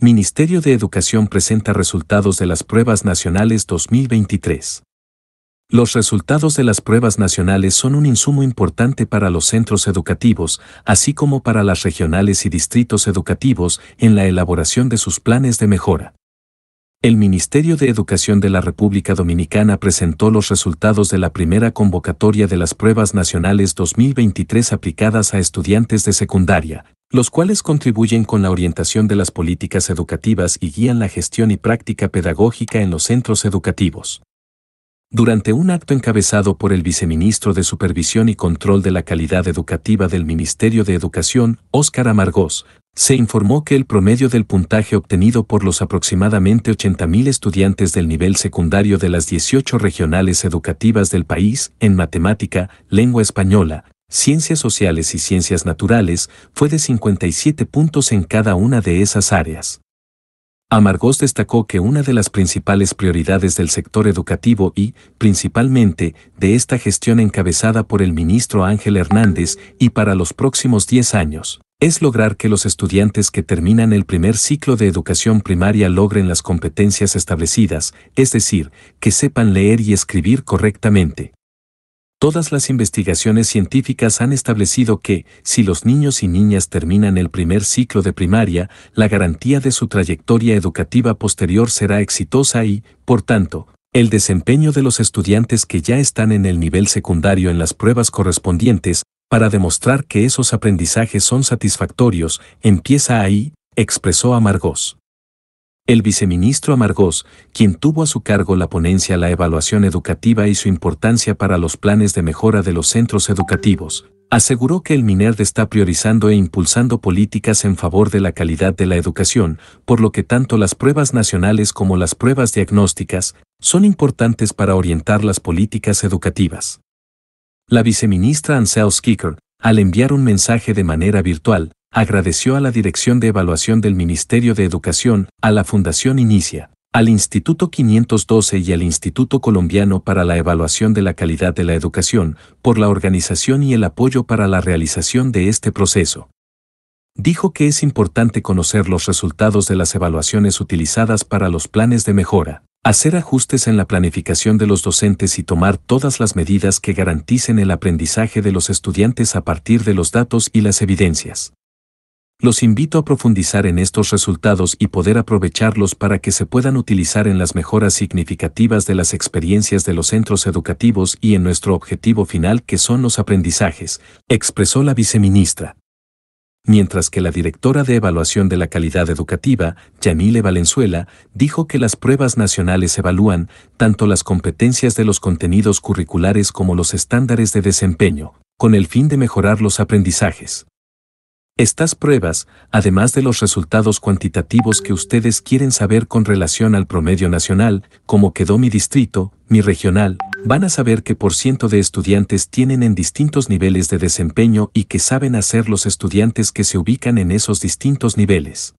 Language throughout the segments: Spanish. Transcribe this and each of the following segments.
Ministerio de Educación presenta resultados de las pruebas nacionales 2023. Los resultados de las pruebas nacionales son un insumo importante para los centros educativos, así como para las regionales y distritos educativos en la elaboración de sus planes de mejora. El Ministerio de Educación de la República Dominicana presentó los resultados de la primera convocatoria de las pruebas nacionales 2023 aplicadas a estudiantes de secundaria, los cuales contribuyen con la orientación de las políticas educativas y guían la gestión y práctica pedagógica en los centros educativos. Durante un acto encabezado por el viceministro de Supervisión y Control de la Calidad Educativa del Ministerio de Educación, Óscar Amargós, se informó que el promedio del puntaje obtenido por los aproximadamente 80.000 estudiantes del nivel secundario de las 18 regionales educativas del país en matemática, lengua española, Ciencias Sociales y Ciencias Naturales fue de 57 puntos en cada una de esas áreas. Amargós destacó que una de las principales prioridades del sector educativo y, principalmente, de esta gestión encabezada por el ministro Ángel Hernández y para los próximos 10 años, es lograr que los estudiantes que terminan el primer ciclo de educación primaria logren las competencias establecidas, es decir, que sepan leer y escribir correctamente, Todas las investigaciones científicas han establecido que, si los niños y niñas terminan el primer ciclo de primaria, la garantía de su trayectoria educativa posterior será exitosa y, por tanto, el desempeño de los estudiantes que ya están en el nivel secundario en las pruebas correspondientes, para demostrar que esos aprendizajes son satisfactorios, empieza ahí, expresó Amargos. El viceministro Amargós, quien tuvo a su cargo la ponencia La evaluación educativa y su importancia para los planes de mejora de los centros educativos, aseguró que el MINERD está priorizando e impulsando políticas en favor de la calidad de la educación, por lo que tanto las pruebas nacionales como las pruebas diagnósticas son importantes para orientar las políticas educativas. La viceministra Ansel Skicker, al enviar un mensaje de manera virtual, agradeció a la Dirección de Evaluación del Ministerio de Educación, a la Fundación Inicia, al Instituto 512 y al Instituto Colombiano para la Evaluación de la Calidad de la Educación por la organización y el apoyo para la realización de este proceso. Dijo que es importante conocer los resultados de las evaluaciones utilizadas para los planes de mejora, hacer ajustes en la planificación de los docentes y tomar todas las medidas que garanticen el aprendizaje de los estudiantes a partir de los datos y las evidencias. Los invito a profundizar en estos resultados y poder aprovecharlos para que se puedan utilizar en las mejoras significativas de las experiencias de los centros educativos y en nuestro objetivo final que son los aprendizajes, expresó la viceministra. Mientras que la directora de evaluación de la calidad educativa, Yanile Valenzuela, dijo que las pruebas nacionales evalúan tanto las competencias de los contenidos curriculares como los estándares de desempeño, con el fin de mejorar los aprendizajes. Estas pruebas, además de los resultados cuantitativos que ustedes quieren saber con relación al promedio nacional, como quedó mi distrito, mi regional, van a saber qué por ciento de estudiantes tienen en distintos niveles de desempeño y qué saben hacer los estudiantes que se ubican en esos distintos niveles.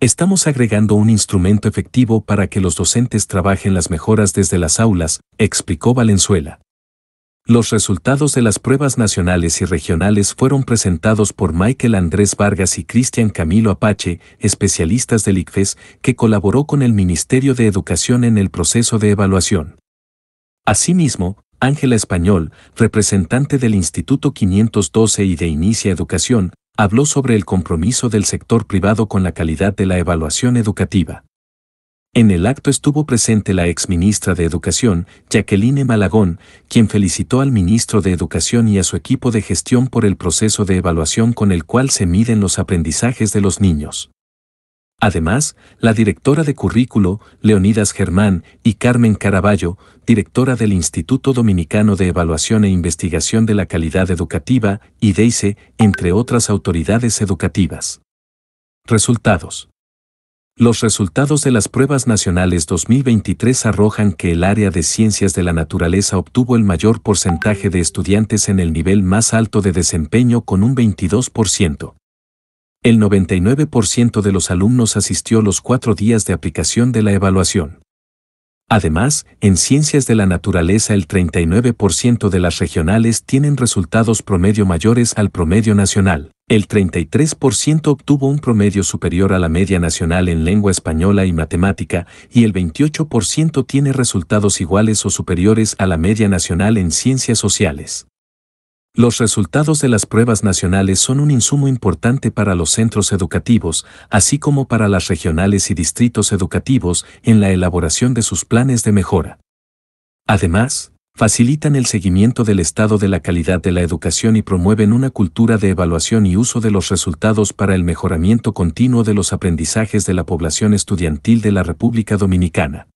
Estamos agregando un instrumento efectivo para que los docentes trabajen las mejoras desde las aulas, explicó Valenzuela. Los resultados de las pruebas nacionales y regionales fueron presentados por Michael Andrés Vargas y Cristian Camilo Apache, especialistas del ICFES, que colaboró con el Ministerio de Educación en el proceso de evaluación. Asimismo, Ángela Español, representante del Instituto 512 y de Inicia Educación, habló sobre el compromiso del sector privado con la calidad de la evaluación educativa. En el acto estuvo presente la ex ministra de Educación, Jacqueline Malagón, quien felicitó al ministro de Educación y a su equipo de gestión por el proceso de evaluación con el cual se miden los aprendizajes de los niños. Además, la directora de currículo, Leonidas Germán, y Carmen Caraballo, directora del Instituto Dominicano de Evaluación e Investigación de la Calidad Educativa, IDEICE, e, entre otras autoridades educativas. Resultados. Los resultados de las pruebas nacionales 2023 arrojan que el área de ciencias de la naturaleza obtuvo el mayor porcentaje de estudiantes en el nivel más alto de desempeño con un 22%. El 99% de los alumnos asistió los cuatro días de aplicación de la evaluación. Además, en ciencias de la naturaleza el 39% de las regionales tienen resultados promedio mayores al promedio nacional. El 33% obtuvo un promedio superior a la media nacional en lengua española y matemática y el 28% tiene resultados iguales o superiores a la media nacional en ciencias sociales. Los resultados de las pruebas nacionales son un insumo importante para los centros educativos, así como para las regionales y distritos educativos en la elaboración de sus planes de mejora. Además, facilitan el seguimiento del estado de la calidad de la educación y promueven una cultura de evaluación y uso de los resultados para el mejoramiento continuo de los aprendizajes de la población estudiantil de la República Dominicana.